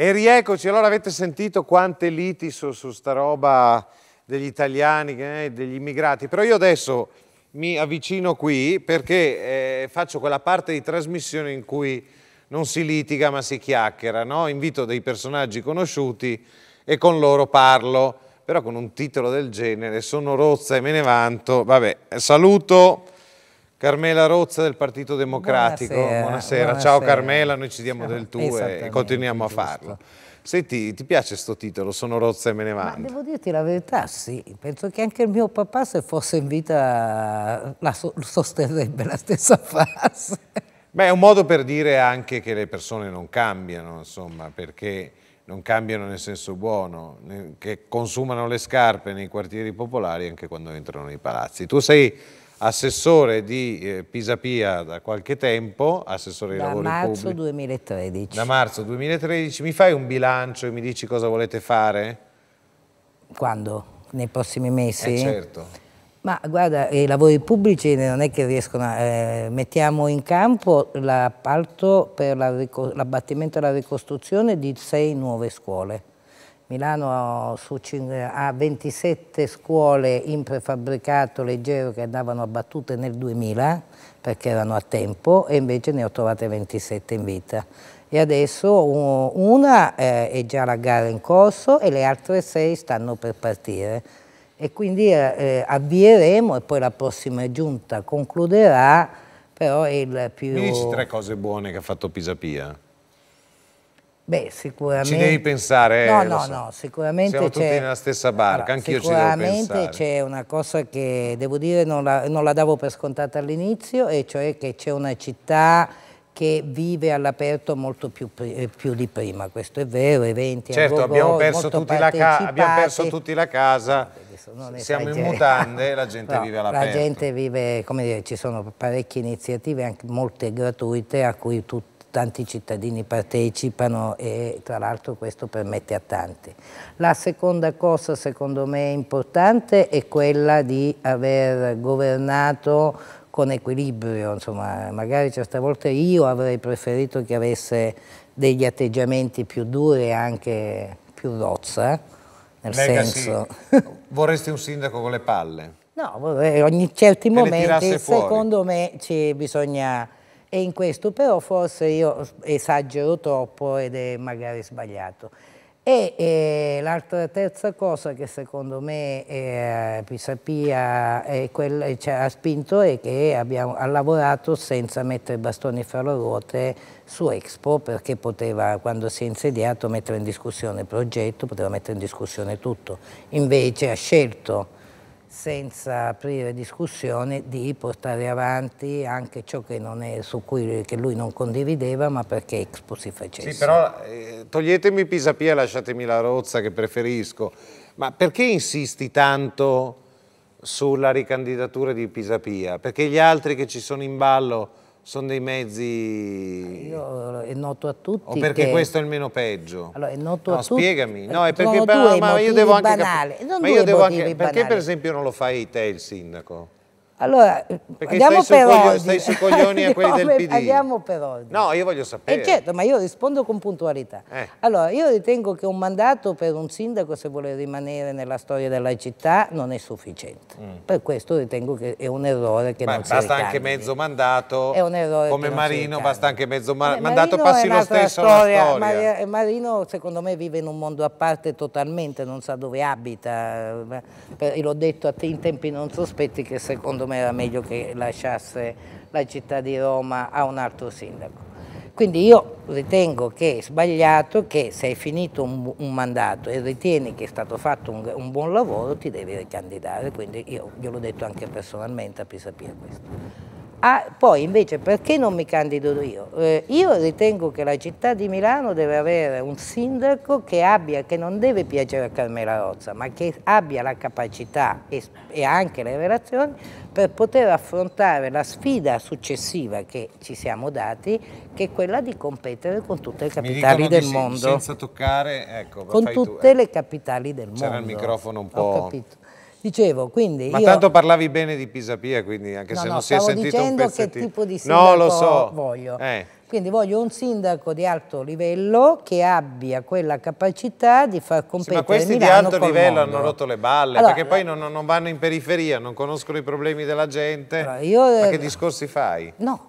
E rieccoci, allora avete sentito quante liti su, su sta roba degli italiani, eh, degli immigrati, però io adesso mi avvicino qui perché eh, faccio quella parte di trasmissione in cui non si litiga ma si chiacchiera, no? invito dei personaggi conosciuti e con loro parlo, però con un titolo del genere, sono rozza e me ne vanto, vabbè, saluto Carmela Rozza del Partito Democratico, buonasera, buonasera. buonasera. ciao Carmela, noi ci diamo ciao. del tu e continuiamo a farlo. Senti, ti piace questo titolo? Sono Rozza e me ne vado. devo dirti la verità, sì. Penso che anche il mio papà, se fosse in vita, la so sosterrebbe la stessa frase. Beh, è un modo per dire anche che le persone non cambiano, insomma, perché non cambiano nel senso buono, che consumano le scarpe nei quartieri popolari anche quando entrano nei palazzi. Tu sei assessore di eh, Pisapia da qualche tempo, assessore da ai lavori marzo 2013. Da marzo 2013. Mi fai un bilancio e mi dici cosa volete fare? Quando? Nei prossimi mesi? Eh, certo. Ma guarda, i lavori pubblici non è che riescono a... Eh, mettiamo in campo l'appalto per l'abbattimento la e la ricostruzione di sei nuove scuole Milano ha 27 scuole in prefabbricato leggero che andavano abbattute nel 2000 perché erano a tempo e invece ne ho trovate 27 in vita. E adesso una eh, è già la gara in corso e le altre sei stanno per partire. E quindi eh, eh, avvieremo e poi la prossima giunta concluderà però il più... Mi dici tre cose buone che ha fatto Pisapia? Beh, sicuramente... Ci devi pensare, eh, No, so. no, sicuramente Siamo tutti nella stessa barca, anch'io ci devo pensare. Sicuramente c'è una cosa che, devo dire, non la, non la davo per scontata all'inizio, e cioè che c'è una città che vive all'aperto molto più, eh, più, di prima, questo è vero, eventi certo, go -go, abbiamo, perso abbiamo perso tutti la casa, siamo in mutande, la gente no, vive all'aperto. La gente vive, come dire, ci sono parecchie iniziative, anche molte gratuite, a cui tutti tanti cittadini partecipano e tra l'altro questo permette a tanti. La seconda cosa secondo me importante è quella di aver governato con equilibrio, insomma, magari certe volte io avrei preferito che avesse degli atteggiamenti più duri e anche più rozza, eh, nel Mega senso... Vorresti un sindaco con le palle? No, vorrei, ogni certi momenti secondo me ci bisogna e in questo però forse io esagero troppo ed è magari sbagliato. E eh, l'altra terza cosa che secondo me eh, Pisapia eh, quel, cioè, ha spinto è che abbiamo, ha lavorato senza mettere bastoni fra le ruote su Expo perché poteva, quando si è insediato, mettere in discussione il progetto, poteva mettere in discussione tutto. Invece ha scelto senza aprire discussione, di portare avanti anche ciò che, è, su cui lui non condivideva, ma perché Expo si facesse. Sì, però eh, toglietemi Pisapia e lasciatemi la rozza che preferisco. Ma perché insisti tanto sulla ricandidatura di Pisapia? Perché gli altri che ci sono in ballo sono dei mezzi... Io, eh, è noto a tutti O perché che... questo è il meno peggio? Allora, è noto no, a spiegami. Tutti... No, è perché... Sono ma, ma io devo anche... Banale. Non ma io devo anche... Banali. Perché per esempio non lo fai te il sindaco? Allora, eh, Perché andiamo stai per ordine. Stai su coglioni a quelli del PD. Andiamo per ordine. No, io voglio sapere. E eh, certo, ma io rispondo con puntualità. Eh. Allora, io ritengo che un mandato per un sindaco, se vuole rimanere nella storia della città, non è sufficiente. Mm. Per questo ritengo che è un errore che Beh, non si Basta anche mezzo mandato. È un errore Come Marino, basta anche mezzo ma eh, mandato, passi lo stesso storia. storia. Eh, Marino, secondo me, vive in un mondo a parte totalmente, non sa dove abita. L'ho detto a te in tempi non sospetti che secondo me me era meglio che lasciasse la città di Roma a un altro sindaco. Quindi io ritengo che è sbagliato che se hai finito un, un mandato e ritieni che è stato fatto un, un, buon lavoro ti devi ricandidare, quindi io glielo ho detto anche personalmente a Pisapia questo. Ah, poi invece perché non mi candido io? Eh, io ritengo che la città di Milano deve avere un sindaco che, abbia, che non deve piacere a Carmela Rozza, ma che abbia la capacità e, e anche le relazioni per poter affrontare la sfida successiva che ci siamo dati, che è quella di competere con tutte le capitali del mondo. Senza toccare, ecco, con tutte tu, eh. le capitali del mondo. C'era il microfono un po'. Ho capito. Dicevo, quindi Ma io... tanto parlavi bene di Pisapia, quindi anche no, se no, non si è sentito un pezzettino. che tipo di sindaco no, lo so. voglio. Eh. Quindi voglio un sindaco di alto livello che abbia quella capacità di far competere sì, ma questi Milano di alto livello hanno rotto le balle, allora, perché poi eh, non, non, vanno in periferia, non conoscono i problemi della gente. Allora io, ma eh, che discorsi fai? No,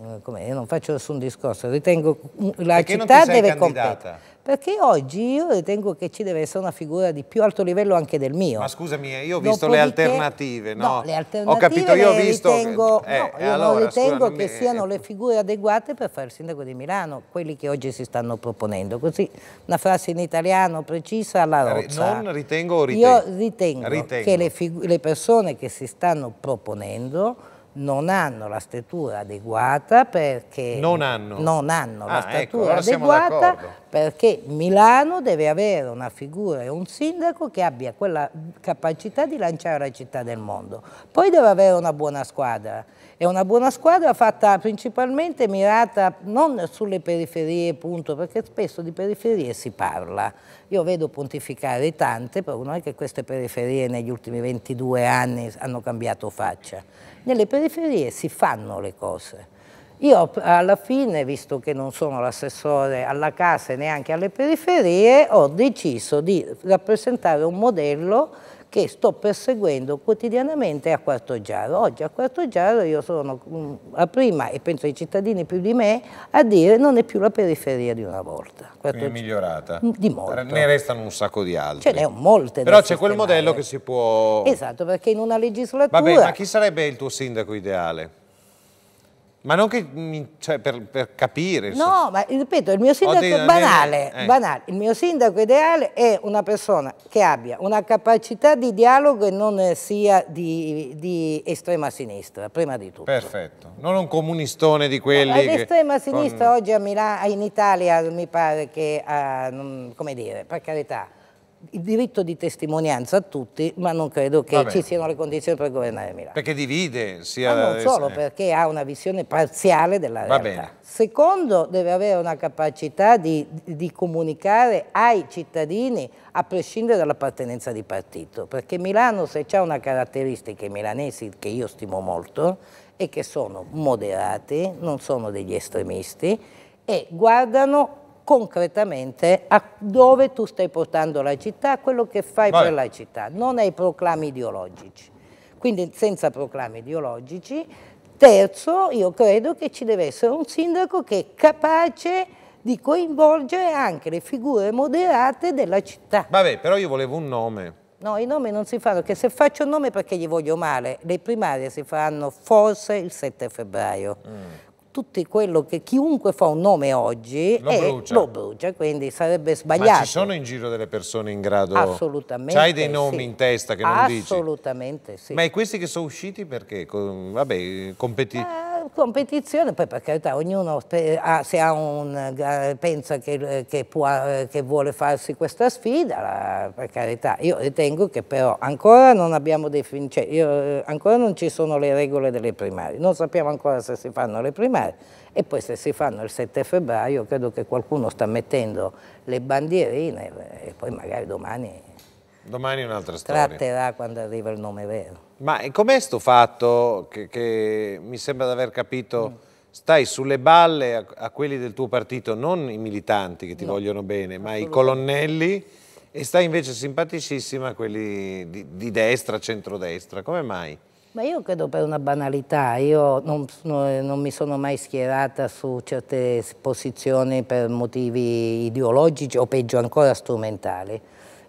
eh, Come, io non faccio nessun discorso, ritengo la perché città deve candidata? competere perché oggi io ritengo che ci deve essere una figura di più alto livello anche del mio. Ma scusami, eh, io ho visto Dopodiché, le alternative, no? no? le alternative ho capito, io ho visto ritengo, eh, no, io allora, non ritengo scusami, che siano le figure adeguate per fare il sindaco di Milano, quelli che oggi si stanno proponendo. Così una frase in italiano precisa alla roccia. Non ritengo o ritengo? Io ritengo, ritengo. che le, le persone che si stanno proponendo non hanno la statura adeguata perché non hanno, non hanno ah, la ecco, statura ecco, adeguata perché Milano deve avere una figura e un sindaco che abbia quella capacità di lanciare la città del mondo. Poi deve avere una buona squadra è una buona squadra fatta principalmente mirata non sulle periferie, punto, perché spesso di periferie si parla. Io vedo pontificare tante, però non è che queste periferie negli ultimi 22 anni hanno cambiato faccia. Nelle periferie si fanno le cose. Io alla fine, visto che non sono l'assessore alla casa e neanche alle periferie, ho deciso di rappresentare un modello che sto perseguendo quotidianamente a Quarto Giaro. Oggi a Quarto Giaro io sono mm, la prima, e penso ai cittadini più di me, a dire non è più la periferia di una volta. Quarto... È migliorata. Mm, di molto. Ne restano un sacco di altri. Ce ne sono molte. Però c'è quel modello che si può... Esatto, perché in una legislatura... Vabbè, ma chi sarebbe il tuo sindaco ideale? Ma non che cioè, per, per, capire. No, ma ripeto, il mio sindaco dei, banale, eh. banale. Il mio sindaco ideale è una persona che abbia una capacità di dialogo e non sia di, di estrema sinistra, prima di tutto. Perfetto. Non un comunistone di quelli. Ma l'estrema sinistra con... oggi a Milano, in Italia mi pare che, uh, come dire, per carità il diritto di testimonianza a tutti, ma non credo che ci siano le condizioni per governare Milano. Perché divide sia... Ma ah, non solo, eh. perché ha una visione parziale della Va realtà. Bene. Secondo, deve avere una capacità di, di comunicare ai cittadini, a prescindere dall'appartenenza di partito. Perché Milano, se c'è una caratteristica, i milanesi, che io stimo molto, è che sono moderati, non sono degli estremisti, e guardano concretamente a dove tu stai portando la città, a quello che fai Vai. per la città, non ai proclami ideologici. Quindi senza proclami ideologici. Terzo, io credo che ci deve essere un sindaco che è capace di coinvolgere anche le figure moderate della città. Vabbè, però io volevo un nome. No, i nomi non si fanno, che se faccio un nome perché gli voglio male, le primarie si faranno forse il 7 febbraio. Mm tutti quello che chiunque fa un nome oggi lo, è, eh, brucia. lo brucia, quindi sarebbe sbagliato. Ma ci sono in giro delle persone in grado? Assolutamente. C'hai dei nomi sì. in testa che non Assolutamente, dici? Assolutamente sì. Ma è questi che sono usciti perché? Vabbè, competi... Eh competizione, poi per carità ognuno ha, se ha un, eh, pensa che, eh, che, può, eh, che, vuole farsi questa sfida, la, per carità, io ritengo che però ancora non abbiamo definito, cioè io, ancora non ci sono le regole delle primarie, non sappiamo ancora se si fanno le primarie e poi se si fanno il 7 febbraio credo che qualcuno sta mettendo le bandierine e poi magari domani, domani un'altra storia. tratterà quando arriva il nome vero. Ma com'è sto fatto che, che, mi sembra di aver capito, mm. stai sulle balle a, a, quelli del tuo partito, non i militanti che ti no, vogliono bene, ma i colonnelli, e stai invece simpaticissima a quelli di, di destra, centrodestra, come mai? Ma io credo per una banalità, io non, non, mi sono mai schierata su certe posizioni per motivi ideologici o peggio ancora strumentali.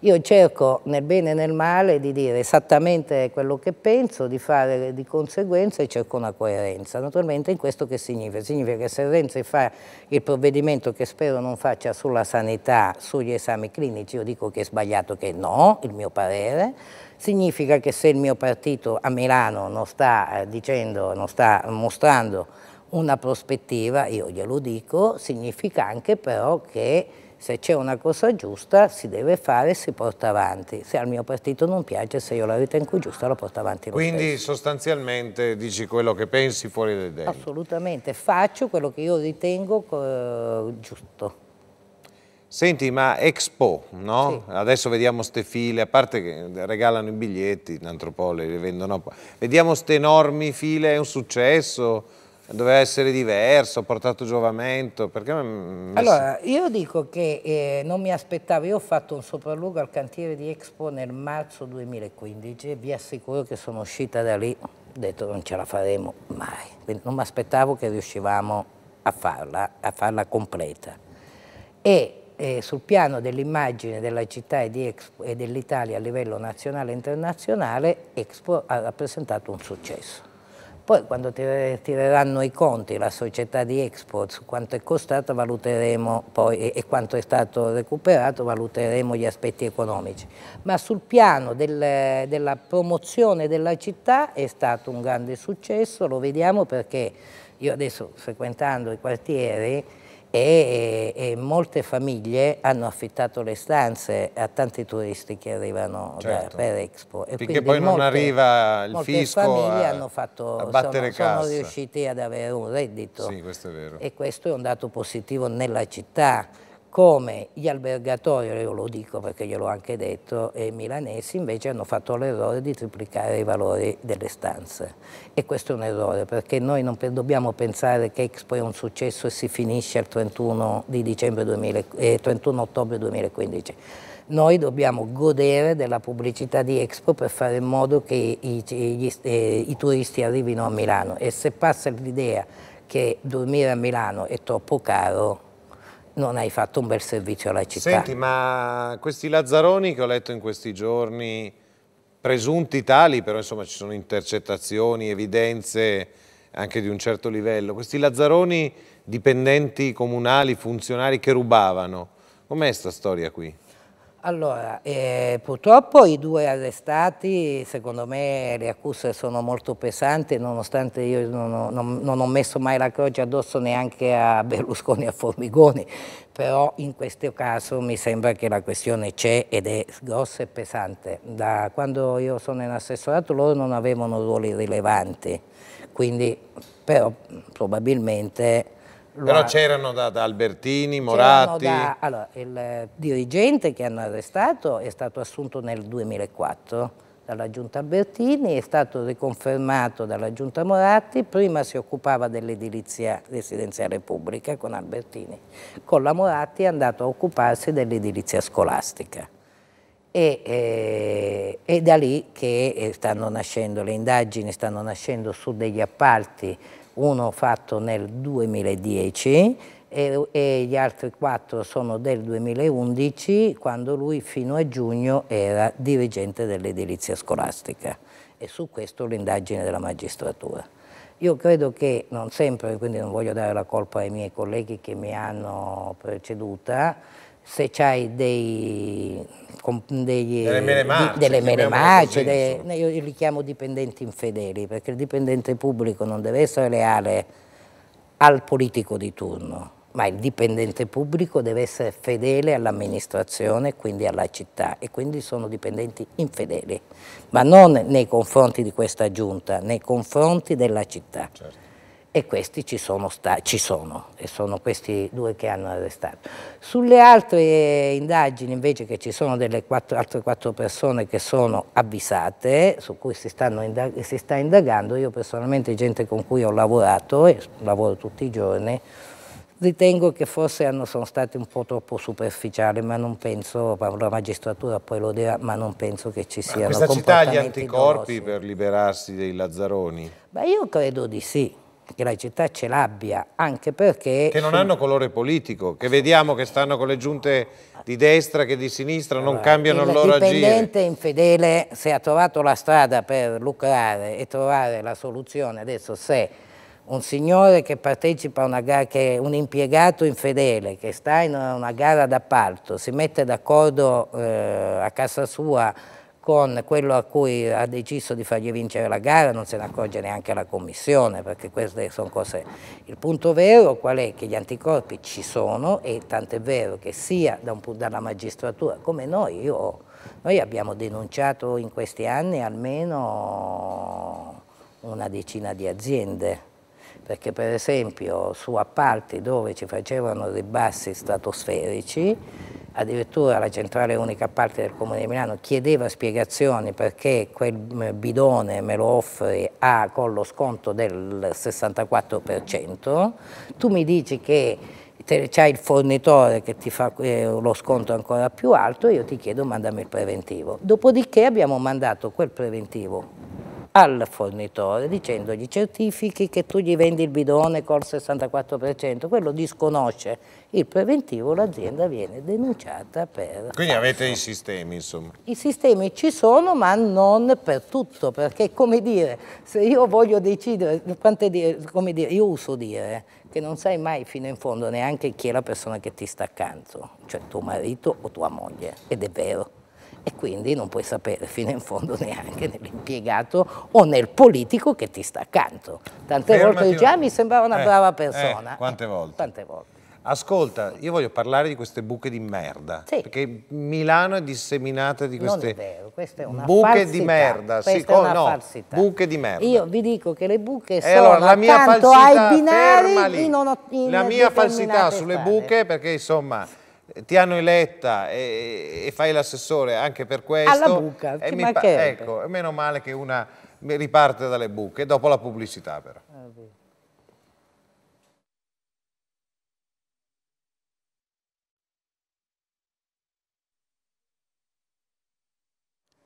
Io cerco nel bene e nel male di dire esattamente quello che penso, di fare di conseguenza e cerco una coerenza. Naturalmente in questo che significa? Significa che se Renzi fa il provvedimento che spero non faccia sulla sanità, sugli esami clinici, io dico che è sbagliato che no, il mio parere, significa che se il mio partito a Milano non sta eh, dicendo, non sta mostrando una prospettiva, io glielo dico, significa anche però che se c'è una cosa giusta si deve fare e si porta avanti. Se al mio partito non piace, se io la ritengo giusta, la porto avanti lo Quindi stesso. sostanzialmente dici quello che pensi fuori dai denti? Assolutamente, faccio quello che io ritengo eh, giusto. Senti, ma Expo, no? Sì. Adesso vediamo ste file, a parte che regalano i biglietti, in poi li vendono. Vediamo ste enormi file, è un successo? doveva essere diverso, portato giovamento, perché... Allora, io dico che eh, non mi aspettavo, io ho fatto un sopralluogo al cantiere di Expo nel marzo 2015 e vi assicuro che sono uscita da lì, ho detto non ce la faremo mai, Quindi non mi aspettavo che riuscivamo a farla, a farla completa. E eh, sul piano dell'immagine della città e, e dell'Italia a livello nazionale e internazionale, Expo ha rappresentato un successo poi quando tireranno i conti la società di export su quanto è costato valuteremo poi, e quanto è stato recuperato valuteremo gli aspetti economici. Ma sul piano del, della promozione della città è stato un grande successo, lo vediamo perché io adesso frequentando i quartieri e, e, molte famiglie hanno affittato le stanze a tanti turisti che arrivano certo. da, per Expo. E Perché poi molte, non arriva il fisco famiglie a, hanno fatto, a battere sono, cassa. Sono riusciti ad avere un reddito. Sì, questo e questo è un dato positivo nella città come gli albergatori, io lo dico perché glielo ho anche detto, e i milanesi invece hanno fatto l'errore di triplicare i valori delle stanze. E questo è un errore perché noi non dobbiamo pensare che Expo è un successo e si finisce il 31, di 2000, eh, 31 ottobre 2015 noi dobbiamo godere della pubblicità di Expo per fare in modo che i, gli, eh, i turisti arrivino a Milano e se passa l'idea che dormire a Milano è troppo caro non hai fatto un bel servizio alla città. Senti, ma questi Lazzaroni che ho letto in questi giorni, presunti tali, però insomma ci sono intercettazioni, evidenze anche di un certo livello, questi Lazzaroni dipendenti comunali, funzionari che rubavano, com'è sta storia qui? Allora, eh, purtroppo i due arrestati, secondo me le accuse sono molto pesanti, nonostante io non ho, non, non ho, messo mai la croce addosso neanche a Berlusconi e a Formigoni, però in questo caso mi sembra che la questione c'è ed è grossa e pesante. Da quando io sono in assessorato loro non avevano ruoli rilevanti, quindi però probabilmente però c'erano da, da, Albertini, Moratti... Da, allora, il eh, dirigente che hanno arrestato è stato assunto nel 2004 dalla giunta Albertini, è stato riconfermato dalla giunta Moratti, prima si occupava dell'edilizia residenziale pubblica con Albertini, con la Moratti è andato a occuparsi dell'edilizia scolastica. E, eh, è da lì che eh, stanno nascendo le indagini, stanno nascendo su degli appalti uno fatto nel 2010 e, e, gli altri quattro sono del 2011 quando lui fino a giugno era dirigente dell'edilizia scolastica e su questo l'indagine della magistratura. Io credo che non sempre, quindi non voglio dare la colpa ai miei colleghi che mi hanno preceduta, se c'hai dei, degli, delle mele mace, delle io li chiamo dipendenti infedeli, perché il dipendente pubblico non deve essere leale al politico di turno, ma il dipendente pubblico deve essere fedele all'amministrazione, quindi alla città, e quindi sono dipendenti infedeli, ma non nei confronti di questa giunta, nei confronti della città. Certo e questi ci sono, ci sono, e sono questi due che hanno arrestato. Sulle altre indagini invece che ci sono delle quattro, altre quattro persone che sono avvisate, su cui si, si, sta indagando, io personalmente gente con cui ho lavorato e lavoro tutti i giorni, ritengo che forse hanno, sono stati un po' troppo superficiali, ma non penso, la magistratura poi lo dirà, ma non penso che ci siano ma questa città ha gli anticorpi dolosi. per liberarsi dei Lazzaroni? Ma io credo di sì che la città ce l'abbia, anche perché... Che non hanno colore politico, che vediamo che stanno con le giunte di destra che di sinistra, non allora, cambiano il, loro agire. Il dipendente infedele, se ha trovato la strada per lucrare e trovare la soluzione, adesso se un signore che partecipa a una gara, che è un impiegato infedele, che sta in una gara d'appalto, si mette d'accordo eh, a casa sua con quello a cui ha deciso di fargli vincere la gara non se ne accorge neanche la commissione perché queste sono cose il punto vero qual è che gli anticorpi ci sono e tant'è vero che sia da un, dalla magistratura come noi io, noi abbiamo denunciato in questi anni almeno una decina di aziende perché per esempio su appalti dove ci facevano ribassi stratosferici addirittura la centrale unica parte del Comune di Milano chiedeva spiegazioni perché quel mm, bidone me lo offri a, con lo sconto del 64%, tu mi dici che c'è il fornitore che ti fa eh, lo sconto ancora più alto, io ti chiedo mandami il preventivo. Dopodiché abbiamo mandato quel preventivo al fornitore dicendogli certifichi che tu gli vendi il bidone col 64%, quello disconosce il preventivo, l'azienda viene denunciata per... Quindi avete i sistemi insomma? I sistemi ci sono ma non per tutto, perché come dire, se io voglio decidere, dire, come dire, io uso dire che non sai mai fino in fondo neanche chi è la persona che ti sta accanto, cioè tuo marito o tua moglie, ed è vero e quindi non puoi sapere fino in fondo neanche nell'impiegato o nel politico che ti sta accanto. Tante Fermati volte dici, ah mi sembrava una eh, brava eh, persona. Eh, quante volte? Tante volte. Ascolta, io voglio parlare di queste buche di merda, sì. perché Milano è disseminata di queste non è vero, questa è una buche falsità. di merda, sì, oh, no, falsità. buche di merda. Io vi dico che le buche eh, sono allora, la mia accanto falsità, ai binari in, in La mia falsità sulle buche perché insomma ti hanno eletta e, e fai l'assessore anche per questo. Alla buca, e mi Ecco, meno male che una riparte dalle buche, dopo la pubblicità però. Ah,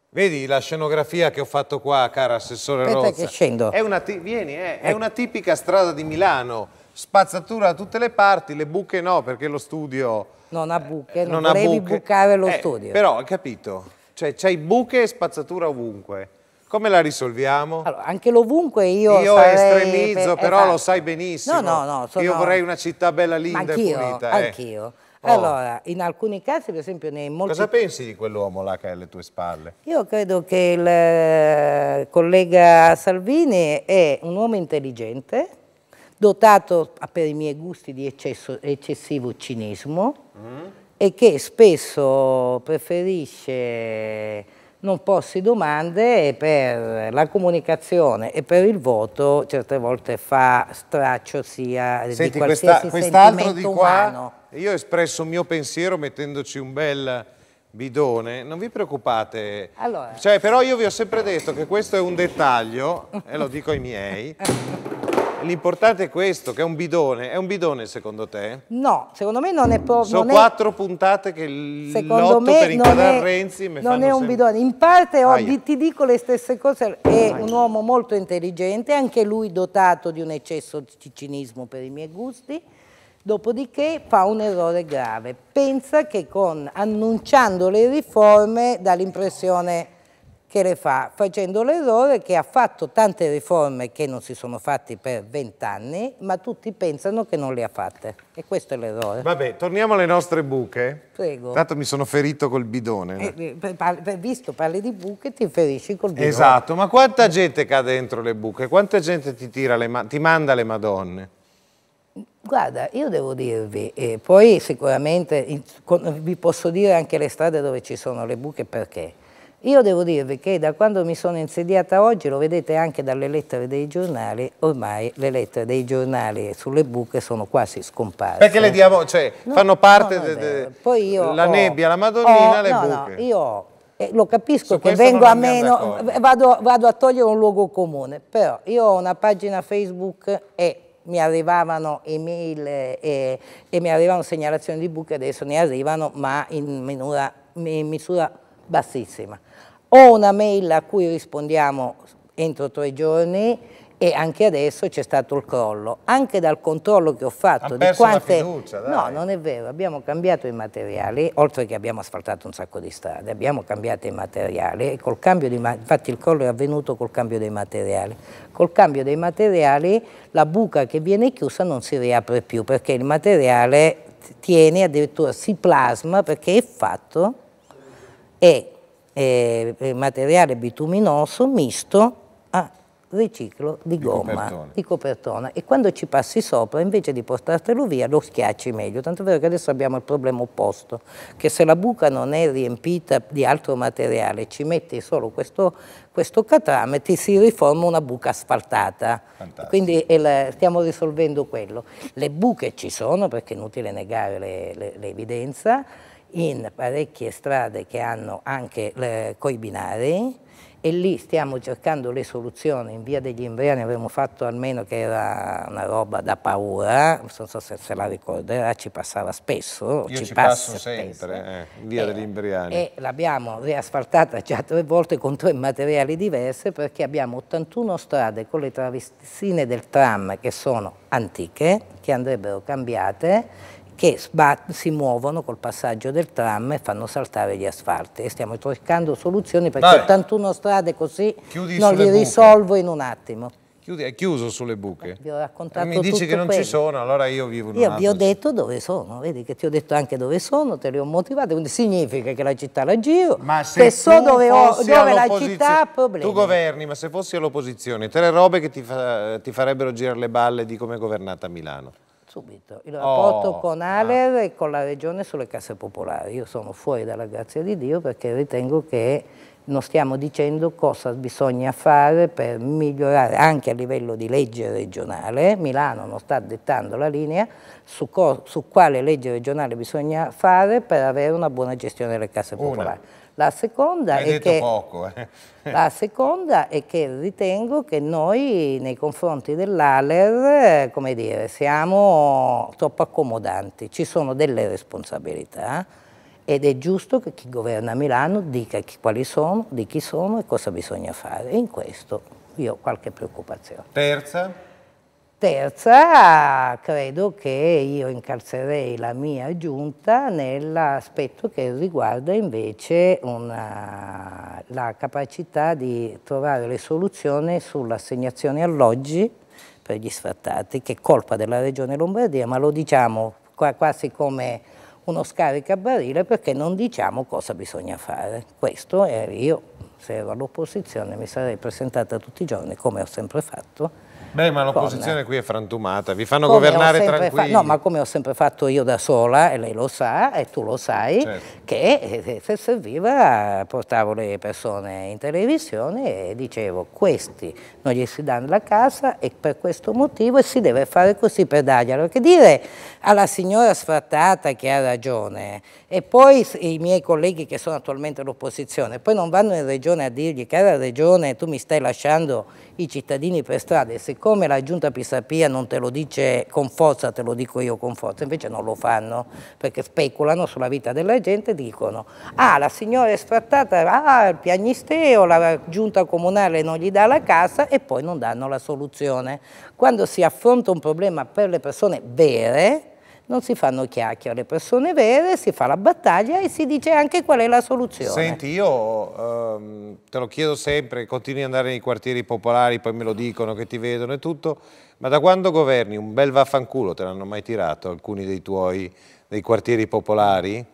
Vedi la scenografia che ho fatto qua, cara Assessore Aspetta Rozza. che scendo. È una, vieni, eh, è, è ecco. una tipica strada di Milano, spazzatura da tutte le parti, le buche no, perché lo studio non ha buche, non, non volevi buche. bucare lo eh, studio. Però, hai capito, cioè c'hai buche e spazzatura ovunque. Come la risolviamo? Allora, anche l'ovunque io Io estremizzo, per... però esatto. lo sai benissimo. No, no, no. Sono... Io vorrei una città bella, linda e pulita. Eh. Anch'io, eh. Oh. Allora, in alcuni casi, per esempio, nei molti... Cosa pensi di quell'uomo là che è alle tue spalle? Io credo che il eh, collega Salvini è un uomo intelligente, dotato ah, per i miei gusti di eccesso, eccessivo cinismo mm. e che spesso preferisce non porsi domande e per la comunicazione e per il voto certe volte fa straccio sia Senti, di qualsiasi questa, quest'altro di qua, umano. Io ho espresso un mio pensiero mettendoci un bel bidone, non vi preoccupate. Allora. Cioè, però io vi ho sempre detto che questo è un dettaglio, e lo dico ai miei, L'importante è questo, che è un bidone. È un bidone secondo te? No, secondo me non è proprio... Sono quattro è... puntate che lotto per inquadrare Renzi mi Non è un sempre... bidone. In parte ho, ti dico le stesse cose. È Aia. un uomo molto intelligente, anche lui dotato di un eccesso di cinismo per i miei gusti. Dopodiché fa un errore grave. Pensa che con, annunciando le riforme dà l'impressione che le fa, facendo l'errore che ha fatto tante riforme che non si sono fatte per vent'anni, ma tutti pensano che non le ha fatte. E questo è l'errore. Vabbè, torniamo alle nostre buche. Prego. Tanto mi sono ferito col bidone. Eh, eh, visto, parli di buche, ti ferisci col bidone. Esatto, ma quanta gente cade dentro le buche? Quanta gente ti, le ti manda le madonne? Guarda, io devo dirvi, eh, poi sicuramente vi posso dire anche le strade dove ci sono le buche perché io devo dirvi che da quando mi sono insediata oggi, lo vedete anche dalle lettere dei giornali, ormai le lettere dei giornali sulle buche sono quasi scomparse. Perché le diamo, cioè, no, fanno parte della nebbia, la madonnina, ho, le no, buche. No, io ho eh, lo capisco Su che vengo a meno, vado, vado, a togliere un luogo comune, però io ho una pagina Facebook e mi arrivavano email eh, e, e mi arrivano segnalazioni di buche, adesso ne arrivano ma in, minura, in misura bassissima o una mail a cui rispondiamo entro tre giorni e anche adesso c'è stato il crollo. Anche dal controllo che ho fatto di quante... Fiducia, no, non è vero, abbiamo cambiato i materiali, oltre che abbiamo asfaltato un sacco di strade, abbiamo cambiato i materiali e col cambio di infatti il crollo è avvenuto col cambio dei materiali. Col cambio dei materiali la buca che viene chiusa non si riapre più perché il materiale tiene, addirittura si plasma perché è fatto e eh, materiale bituminoso misto a riciclo di gomma, copertone. di copertona e quando ci passi sopra invece di portartelo via lo schiacci meglio, tanto è vero che adesso abbiamo il problema opposto, che se la buca non è riempita di altro materiale, ci metti solo questo, questo catrame, ti si riforma una buca asfaltata, Fantastico. quindi la, stiamo risolvendo quello. Le buche ci sono perché è inutile negare l'evidenza, in parecchie strade che hanno anche le, coi binari e lì stiamo cercando le soluzioni, in via degli inverni abbiamo fatto almeno che era una roba da paura, non so se, se la ricorderà, ci passava spesso, Io ci, ci passo sempre, eh, in via e, degli inverni. E l'abbiamo riasfaltata già tre volte con tre materiali diversi perché abbiamo 81 strade con le travestine del tram che sono antiche, che andrebbero cambiate che si muovono col passaggio del tram e fanno saltare gli asfalti e stiamo cercando soluzioni perché Vabbè. 81 strade così Chiudi non li buche. risolvo in un attimo. Chiudi, è chiuso sulle buche? Eh, vi ho raccontato eh, Mi dici che non quello. ci sono, allora io vivo in un Io vi ho detto dove sono, vedi che ti ho detto anche dove sono, te le ho motivate, quindi significa che la città la giro, ma se che so dove, ho, dove la città ha problemi. Tu governi, ma se fossi all'opposizione, tre robe che ti, fa, ti farebbero girare le balle di come è governata Milano subito il oh, rapporto oh, con Aler ah. e con la Regione sulle casse popolari. Io sono fuori dalla grazia di Dio perché ritengo che non stiamo dicendo cosa bisogna fare per migliorare anche a livello di legge regionale, Milano non sta dettando la linea su, su quale legge regionale bisogna fare per avere una buona gestione delle casse popolari. Una. La seconda, è che, poco, eh. la seconda è che ritengo che noi nei confronti dell'Aler, come dire, siamo troppo accomodanti, ci sono delle responsabilità ed è giusto che chi governa Milano dica chi, quali sono, di chi sono e cosa bisogna fare. In questo io ho qualche preoccupazione. Terza? Terza, credo che io incarcerei la mia giunta nell'aspetto che riguarda invece una, la capacità di trovare le soluzioni sull'assegnazione alloggi per gli sfrattati, che è colpa della Regione Lombardia, ma lo diciamo quasi come uno scaricabarile perché non diciamo cosa bisogna fare. Questo è io, se ero all'opposizione, mi sarei presentata tutti i giorni, come ho sempre fatto, Beh, ma l'opposizione qui è frantumata, vi fanno come governare tranquilli. no, ma come ho sempre fatto io da sola, e lei lo sa, e tu lo sai, certo. che eh, se serviva portavo le persone in televisione e dicevo questi non gli si danno la casa e per questo motivo si deve fare così per dargliela. Perché dire alla signora sfrattata che ha ragione e poi i miei colleghi che sono attualmente all'opposizione, poi non vanno in regione a dirgli cara regione tu mi stai lasciando i cittadini per strada e siccome la giunta Pisapia non te lo dice con forza, te lo dico io con forza, invece non lo fanno perché speculano sulla vita della gente dicono ah la signora è sfrattata, ah il piagnisteo, la giunta comunale non gli dà la casa e poi non danno la soluzione. Quando si affronta un problema per le persone vere, non si fanno chiacchiere, le persone vere, si fa la battaglia e si dice anche qual è la soluzione. Senti, io ehm, te lo chiedo sempre, continui ad andare nei quartieri popolari, poi me lo dicono che ti vedono e tutto, ma da quando governi un bel vaffanculo te l'hanno mai tirato alcuni dei tuoi, dei quartieri popolari?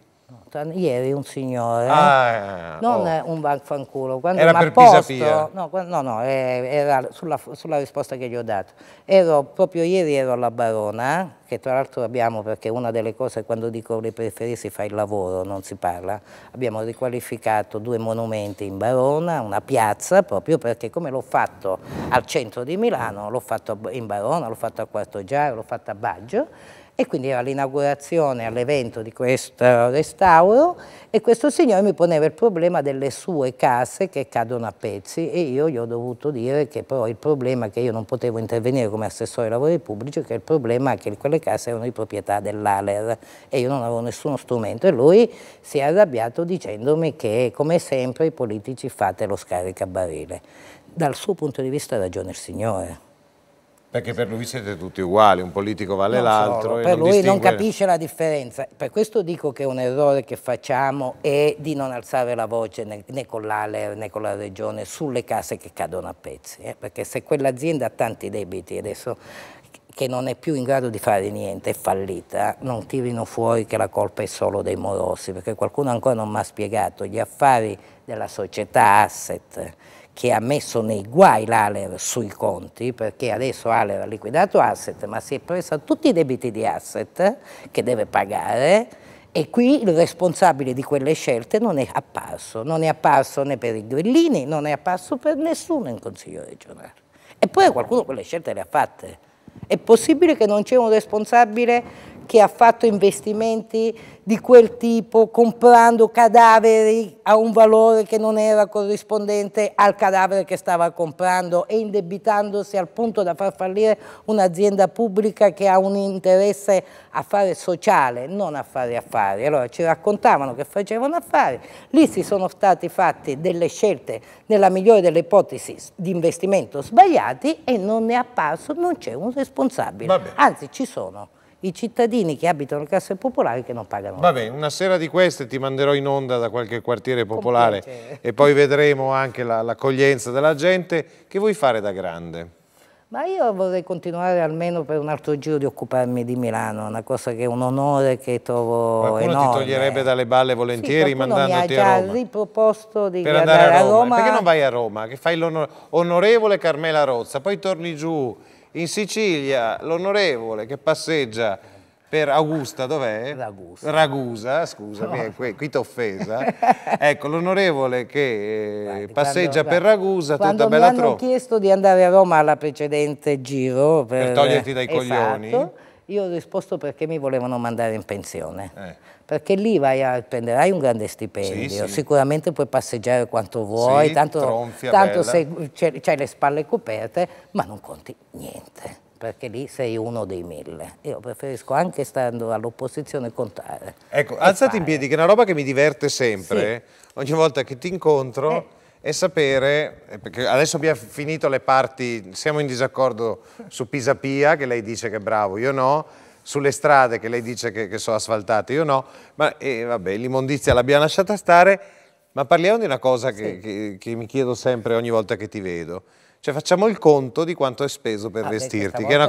Ieri un signore, ah, non oh. un banfanculo, quando era per posto, no, no, no, era sulla, sulla, risposta che gli ho dato. Ero, proprio ieri ero alla Barona, eh, che tra l'altro abbiamo, perché una delle cose quando dico le periferie si fa il lavoro, non si parla, abbiamo riqualificato due monumenti in Barona, una piazza, proprio perché come l'ho fatto al centro di Milano, l'ho fatto in Barona, l'ho fatto a Quarto Giaro, l'ho fatto a Baggio, e quindi era l'inaugurazione all'evento di questo restauro e questo signore mi poneva il problema delle sue case che cadono a pezzi e io gli ho dovuto dire che però il problema che io non potevo intervenire come assessore ai lavori pubblici che il problema è che quelle case erano di proprietà dell'Aler e io non avevo nessuno strumento e lui si è arrabbiato dicendomi che come sempre i politici fate lo scaricabarile. Dal suo punto di vista ha ragione il signore. Perché per lui siete tutti uguali, un politico vale l'altro. Per non lui distingue... non capisce la differenza. Per questo dico che un errore che facciamo è di non alzare la voce né, con l'ALER né con la Regione sulle case che cadono a pezzi. Eh? Perché se quell'azienda ha tanti debiti, adesso che non è più in grado di fare niente, è fallita, non tirino fuori che la colpa è solo dei morossi, perché qualcuno ancora non mi ha spiegato gli affari della società asset che ha messo nei guai l'Aler sui conti, perché adesso Aler ha liquidato asset, ma si è presa tutti i debiti di asset che deve pagare, e qui il responsabile di quelle scelte non è apparso, non è apparso né per i grillini, non è apparso per nessuno in Consiglio regionale. Eppure qualcuno quelle scelte le ha fatte. È possibile che non c'è un responsabile che ha fatto investimenti di quel tipo comprando cadaveri a un valore che non era corrispondente al cadavere che stava comprando e indebitandosi al punto da far fallire un'azienda pubblica che ha un interesse a fare sociale, non a fare affari. Allora ci raccontavano che facevano affari, lì si sono stati fatti delle scelte nella migliore delle ipotesi di investimento sbagliati e non ne è apparso, non c'è un responsabile, anzi ci sono i cittadini che abitano casse popolari che non pagano. Va bene, una sera di queste ti manderò in onda da qualche quartiere popolare e poi vedremo anche l'accoglienza la, della gente. Che vuoi fare da grande? Ma io vorrei continuare almeno per un altro giro di occuparmi di Milano, una cosa che è un onore che trovo qualcuno enorme. Qualcuno ti toglierebbe dalle balle volentieri sì, mandandoti a Roma. mi ha già riproposto di andare, andare a, Roma. a Roma. Perché non vai a Roma? Che fai l'onorevole Carmela Rozza, poi torni giù in Sicilia l'onorevole che passeggia per Augusta, dov'è? Ragusa. Ragusa, scusami, no. qui, qui ti offesa. ecco, l'onorevole che eh, Guardi, passeggia quando, per Ragusa, tutta bella troppa. Quando mi hanno chiesto di andare a Roma alla precedente giro... Per, per toglierti dai esatto, coglioni io ho risposto perché mi volevano mandare in pensione. Eh. Perché lì vai a prenderai un grande stipendio, sì, sì. sicuramente puoi passeggiare quanto vuoi, sì, tanto, tronfia, tanto hai le spalle coperte, ma non conti niente, perché lì sei uno dei mille. Io preferisco anche stando all'opposizione contare. Ecco, alzati fare. in piedi, che è una roba che mi diverte sempre, ogni volta che ti incontro... Eh e sapere, eh, perché adesso abbiamo finito le parti, siamo in disaccordo su Pisapia, che lei dice che è bravo, io no, sulle strade che lei dice che, che sono asfaltate, io no, ma eh, vabbè, l'immondizia l'abbiamo lasciata stare, ma parliamo di una cosa che, sì. che, che mi chiedo sempre ogni volta che ti vedo. Cioè facciamo il conto di quanto è speso per Vabbè, vestirti, che è, che, che è, una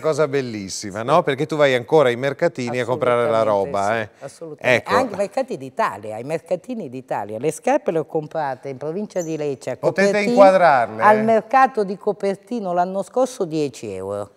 cosa bellissima, sì. no? Perché tu vai ancora ai mercatini a comprare la roba. Sì, eh. Assolutamente. Ecco. Anche ai mercati d'Italia, ai mercatini d'Italia. Le scarpe le ho comprate in provincia di Lecce. Potete inquadrarle. Al eh. mercato di Copertino l'anno scorso 10 euro.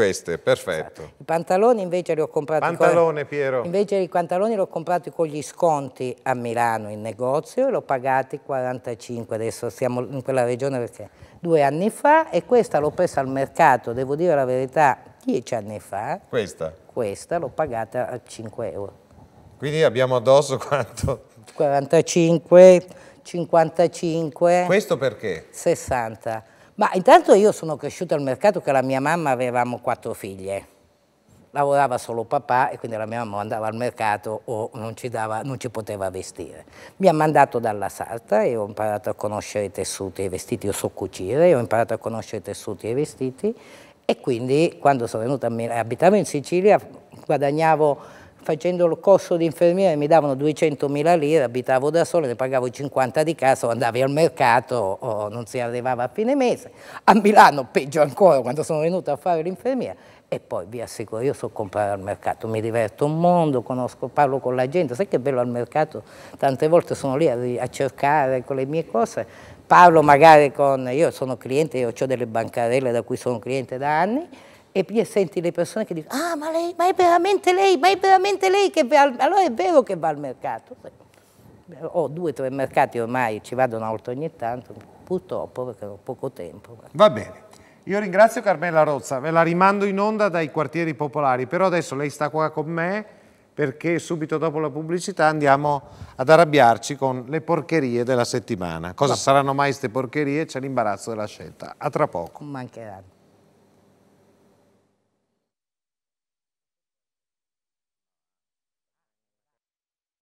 Queste, perfetto. I pantaloni invece li ho comprati... Pantalone, con... Piero. Invece i pantaloni li ho comprati con gli sconti a Milano in negozio e li ho pagati 45, adesso siamo in quella regione perché due anni fa e questa l'ho presa al mercato, devo dire la verità, dieci anni fa. Questa? Questa l'ho pagata a 5 euro. Quindi abbiamo addosso quanto? 45, 55. Questo perché? 60. Ma intanto io sono cresciuta al mercato che la mia mamma avevamo quattro figlie. Lavorava solo papà e quindi la mia mamma andava al mercato o non ci, dava, non ci poteva vestire. Mi ha mandato dalla sarta e ho imparato a conoscere i tessuti e i vestiti, io so cucire, ho imparato a conoscere i tessuti e i vestiti e quindi quando sono venuta a Milano, abitavo in Sicilia, guadagnavo facendo il corso di infermiere mi davano 200.000 lire, abitavo da sola, ne pagavo 50 di casa, andavi al mercato, oh, non si arrivava a fine mese. A Milano peggio ancora quando sono venuto a fare l'infermiera e poi vi assicuro, io so comprare al mercato, mi diverto un mondo, conosco, parlo con la gente, sai che bello al mercato, tante volte sono lì a, a cercare con le mie cose, parlo magari con, io sono cliente, io ho delle bancarelle da cui sono cliente da anni, e senti le persone che dicono, ah ma, lei, ma è veramente lei, ma è veramente lei che va al, allora è vero che va al mercato. Ho due o tre mercati ormai, ci vado una volta ogni tanto, purtroppo perché ho poco tempo. Va bene. Io ringrazio Carmela Rozza, ve la rimando in onda dai quartieri popolari, però adesso lei sta qua con me perché subito dopo la pubblicità andiamo ad arrabbiarci con le porcherie della settimana. Cosa Va. saranno mai queste porcherie? C'è l'imbarazzo della scelta. A tra poco. Mancheranno.